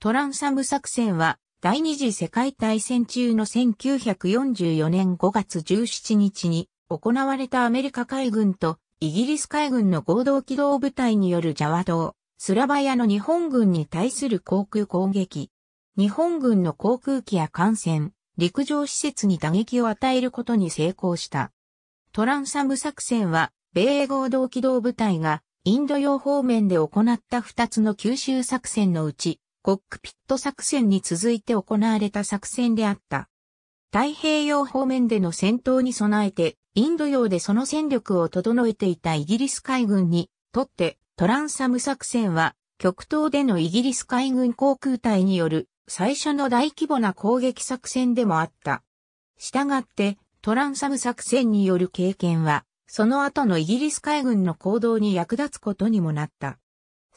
トランサム作戦は第二次世界大戦中の1944年5月17日に行われたアメリカ海軍とイギリス海軍の合同機動部隊によるジャワ島、スラバヤの日本軍に対する航空攻撃。日本軍の航空機や艦船、陸上施設に打撃を与えることに成功した。トランサム作戦は、米英合同機動部隊がインド洋方面で行った2つの九州作戦のうち、コックピット作戦に続いて行われた作戦であった。太平洋方面での戦闘に備えて、インド洋でその戦力を整えていたイギリス海軍にとってトランサム作戦は極東でのイギリス海軍航空隊による最初の大規模な攻撃作戦でもあった。したがってトランサム作戦による経験はその後のイギリス海軍の行動に役立つことにもなった。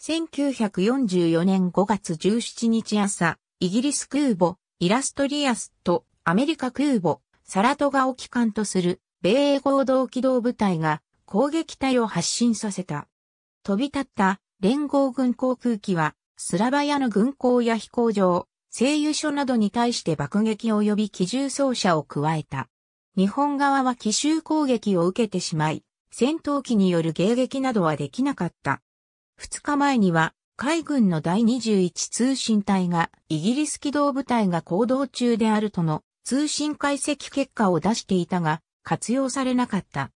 1944年5月17日朝、イギリス空母、イラストリアスとアメリカ空母、サラトガを機関とする米英合同機動部隊が攻撃隊を発進させた。飛び立った連合軍航空機は、スラバヤの軍港や飛行場、製油所などに対して爆撃及び機銃装車を加えた。日本側は奇襲攻撃を受けてしまい、戦闘機による迎撃などはできなかった。2日前には、海軍の第21通信隊がイギリス機動部隊が行動中であるとの通信解析結果を出していたが活用されなかった。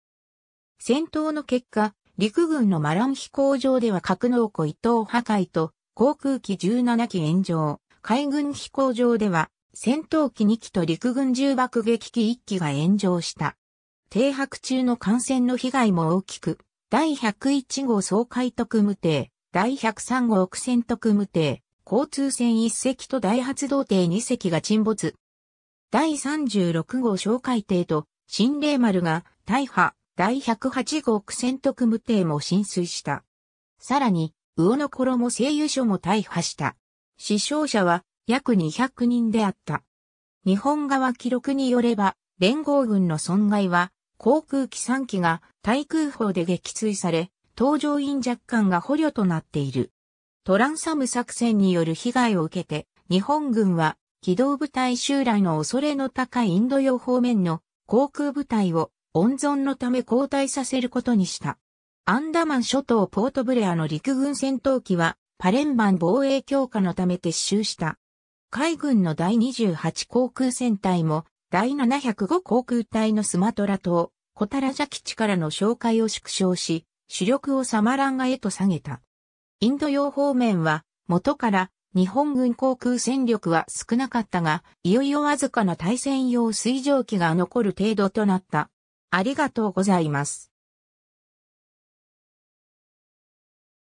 戦闘の結果、陸軍のマラン飛行場では格納庫伊藤破壊と航空機17機炎上、海軍飛行場では戦闘機2機と陸軍重爆撃機1機が炎上した。停泊中の艦船の被害も大きく、第101号総海特務艇、第103号奥船特務艇、交通船1隻と大発動艇2隻が沈没。第36号小海艇と、新霊丸が、大破、第108号苦戦特務艇も浸水した。さらに、魚の衣製油所も大破した。死傷者は、約200人であった。日本側記録によれば、連合軍の損害は航空機3機が対空砲で撃墜され、搭乗員若干が捕虜となっている。トランサム作戦による被害を受けて、日本軍は機動部隊襲来の恐れの高いインド洋方面の航空部隊を温存のため交代させることにした。アンダマン諸島ポートブレアの陸軍戦闘機はパレンバン防衛強化のため撤収した。海軍の第28航空戦隊も第705航空隊のスマトラ島、コタラジャ基地からの紹介を縮小し、主力をサマランガへと下げた。インド洋方面は、元から日本軍航空戦力は少なかったが、いよいよわずかな対戦用水蒸気が残る程度となった。ありがとうございます。